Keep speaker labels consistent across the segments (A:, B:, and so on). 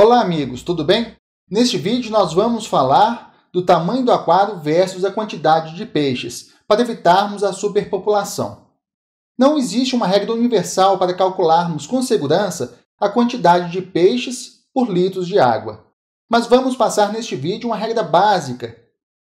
A: Olá amigos, tudo bem? Neste vídeo nós vamos falar do tamanho do aquário versus a quantidade de peixes, para evitarmos a superpopulação. Não existe uma regra universal para calcularmos com segurança a quantidade de peixes por litros de água. Mas vamos passar neste vídeo uma regra básica.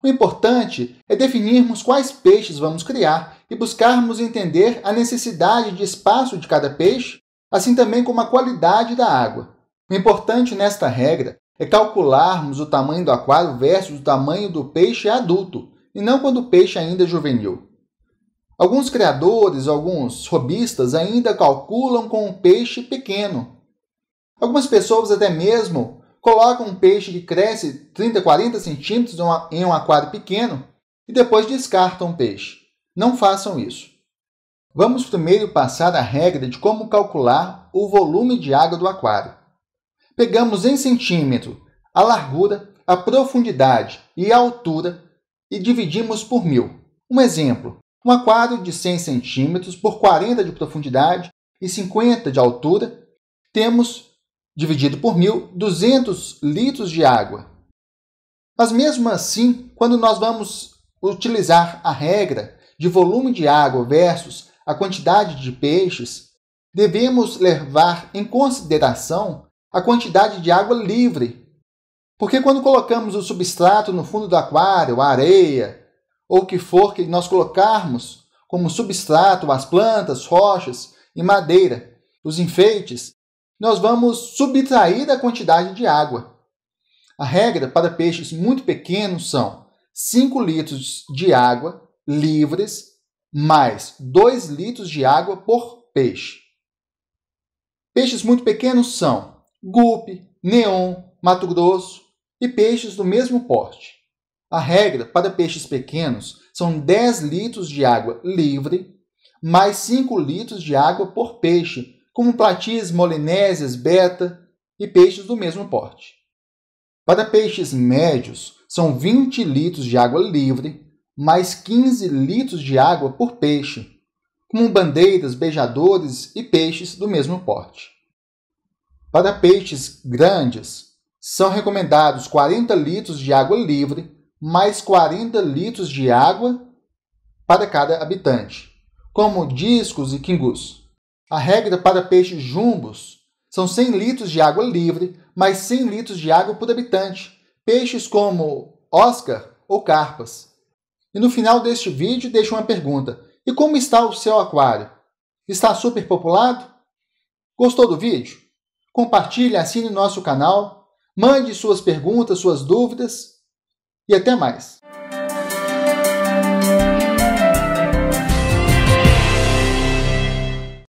A: O importante é definirmos quais peixes vamos criar e buscarmos entender a necessidade de espaço de cada peixe, assim também como a qualidade da água. O importante nesta regra é calcularmos o tamanho do aquário versus o tamanho do peixe adulto, e não quando o peixe ainda é juvenil. Alguns criadores, alguns robistas ainda calculam com um peixe pequeno. Algumas pessoas até mesmo colocam um peixe que cresce 30, 40 centímetros em um aquário pequeno e depois descartam o peixe. Não façam isso. Vamos primeiro passar a regra de como calcular o volume de água do aquário pegamos em centímetro a largura, a profundidade e a altura e dividimos por mil. Um exemplo: um aquário de 100 centímetros por 40 de profundidade e 50 de altura, temos, dividido por mil, 200 litros de água. Mas mesmo assim, quando nós vamos utilizar a regra de volume de água versus a quantidade de peixes, devemos levar em consideração a quantidade de água livre. Porque quando colocamos o substrato no fundo do aquário, a areia, ou o que for que nós colocarmos como substrato, as plantas, rochas e madeira, os enfeites, nós vamos subtrair a quantidade de água. A regra para peixes muito pequenos são 5 litros de água livres mais 2 litros de água por peixe. Peixes muito pequenos são gupe, neon, mato grosso e peixes do mesmo porte. A regra para peixes pequenos são 10 litros de água livre, mais 5 litros de água por peixe, como platis, molinésias, beta e peixes do mesmo porte. Para peixes médios, são 20 litros de água livre, mais 15 litros de água por peixe, como bandeiras, beijadores e peixes do mesmo porte. Para peixes grandes, são recomendados 40 litros de água livre, mais 40 litros de água para cada habitante, como discos e quingus. A regra para peixes jumbos são 100 litros de água livre, mais 100 litros de água por habitante, peixes como Oscar ou carpas. E no final deste vídeo deixo uma pergunta: e como está o seu aquário? Está superpopulado? Gostou do vídeo? compartilhe, assine nosso canal, mande suas perguntas, suas dúvidas e até mais.